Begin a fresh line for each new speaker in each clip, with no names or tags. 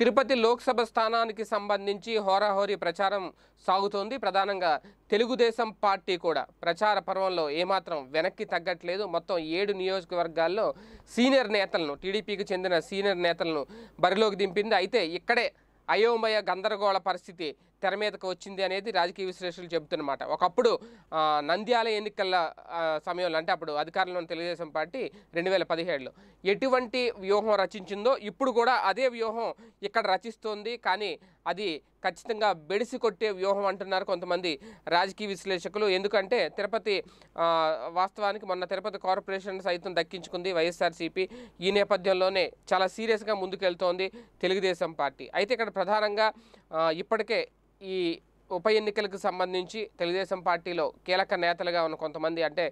తిరుపతి లోక్సభ స్థానానికి సంబంధించి హోరాహోరీ ప్రచారం సాగుతోంది ప్రధానంగా తెలుగుదేశం పార్టీ కూడా ప్రచార పర్వంలో ఏమాత్రం వెనక్కి తగ్గట్లేదు మొత్తం ఏడు నియోజకవర్గాల్లో సీనియర్ నేతలను టీడీపీకి చెందిన సీనియర్ నేతలను బరిలోకి దింపింది అయితే ఇక్కడే అయోమయ గందరగోళ పరిస్థితి తెర మీదకు వచ్చింది అనేది రాజకీయ విశ్లేషకులు చెబుతున్నమాట ఒకప్పుడు నంద్యాల ఎన్నికల సమయంలో అంటే అప్పుడు అధికారంలో తెలుగుదేశం పార్టీ రెండు వేల పదిహేడులో ఎటువంటి వ్యూహం రచించిందో ఇప్పుడు కూడా అదే వ్యూహం ఇక్కడ రచిస్తోంది కానీ అది ఖచ్చితంగా బెడిసి కొట్టే వ్యూహం అంటున్నారు కొంతమంది రాజకీయ విశ్లేషకులు ఎందుకంటే తిరుపతి వాస్తవానికి మొన్న తిరుపతి కార్పొరేషన్ సైతం దక్కించుకుంది వైఎస్ఆర్సీపీ ఈ నేపథ్యంలోనే చాలా సీరియస్గా ముందుకెళ్తోంది తెలుగుదేశం పార్టీ అయితే ఇక్కడ ప్రధానంగా ఇప్పటికే ఈ ఉప ఎన్నికలకు సంబంధించి తెలుగుదేశం పార్టీలో కీలక నేతలుగా ఉన్న కొంతమంది అంటే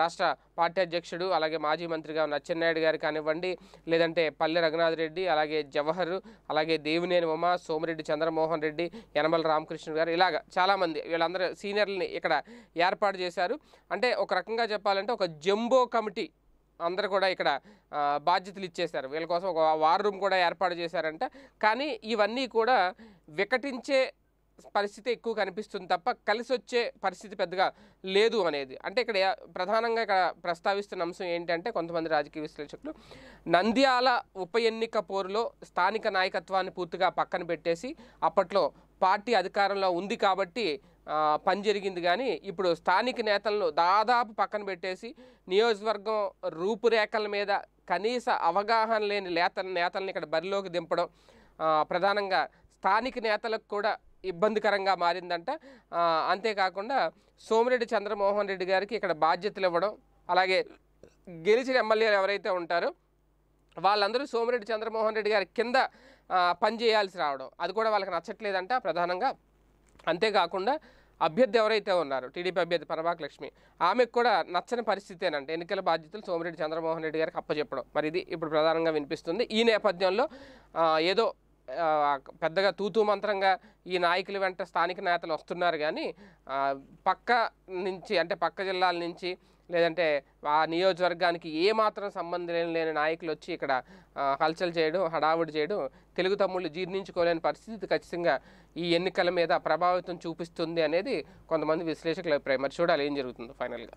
రాష్ట్ర పార్టీ అధ్యక్షుడు అలాగే మాజీ మంత్రిగా ఉన్న అచ్చెన్నాయుడు గారు కానివ్వండి లేదంటే పల్లె రఘునాథ్ రెడ్డి అలాగే జవహర్ అలాగే దేవినేని ఉమ సోమిరెడ్డి చంద్రమోహన్ రెడ్డి యనమల రామకృష్ణుడు గారు ఇలాగ చాలామంది వీళ్ళందరూ సీనియర్లని ఇక్కడ ఏర్పాటు చేశారు అంటే ఒక రకంగా చెప్పాలంటే ఒక జంబో కమిటీ అందరు కూడా ఇక్కడ బాధ్యతలు ఇచ్చేశారు వీళ్ళ కోసం ఒక వార్ రూమ్ కూడా ఏర్పాటు చేశారంట కానీ ఇవన్నీ కూడా వికటించే పరిస్థితి ఎక్కువ కనిపిస్తుంది తప్ప కలిసి వచ్చే పరిస్థితి పెద్దగా లేదు అనేది అంటే ఇక్కడ ప్రధానంగా ఇక్కడ ప్రస్తావిస్తున్న అంశం ఏంటంటే కొంతమంది రాజకీయ విశ్లేషకులు నంద్యాల ఉప ఎన్నిక పోరులో స్థానిక నాయకత్వాన్ని పూర్తిగా పక్కన పెట్టేసి అప్పట్లో పార్టీ అధికారంలో ఉంది కాబట్టి పని జరిగింది కానీ ఇప్పుడు స్థానిక నేతలను దాదాపు పక్కన పెట్టేసి నియోజకవర్గం రూపురేఖల మీద కనీస అవగాహన లేని నేత నేతలను ఇక్కడ బరిలోకి దింపడం ప్రధానంగా స్థానిక నేతలకు కూడా ఇబ్బందికరంగా మారిందంట అంతేకాకుండా సోమిరెడ్డి చంద్రమోహన్ రెడ్డి గారికి ఇక్కడ బాధ్యతలు ఇవ్వడం అలాగే గెలిచిన ఎమ్మెల్యేలు ఎవరైతే ఉంటారో వాళ్ళందరూ సోమిరెడ్డి చంద్రమోహన్ రెడ్డి గారి కింద పనిచేయాల్సి రావడం అది కూడా వాళ్ళకి నచ్చట్లేదంట ప్రధానంగా అంతేకాకుండా అభ్యర్థి ఎవరైతే ఉన్నారు టీడీపీ అభ్యర్థి పరమాక లక్ష్మి ఆమెకు కూడా నచ్చని పరిస్థితి ఏనంటే ఎన్నికల బాధ్యతలు సోమిరెడ్డి చంద్రమోహన్ రెడ్డి గారికి అప్పచెప్పడం మరి ఇది ఇప్పుడు ప్రధానంగా వినిపిస్తుంది ఈ నేపథ్యంలో ఏదో పెద్దగా తూతు మంత్రంగా ఈ నాయకులు వెంట స్థానిక నేతలు వస్తున్నారు కానీ పక్క నుంచి అంటే పక్క జిల్లాల నుంచి లేదంటే ఆ నియోజకవర్గానికి ఏమాత్రం సంబంధం లేని నాయకులు వచ్చి ఇక్కడ హల్చల్ చేయడం హడావుడి చేయడం తెలుగు తమ్ముళ్ళు జీర్ణించుకోలేని పరిస్థితి ఖచ్చితంగా ఈ ఎన్నికల మీద ప్రభావితం చూపిస్తుంది అనేది కొంతమంది విశ్లేషకుల అభిప్రాయం మరి చూడాలి ఏం జరుగుతుందో ఫైనల్గా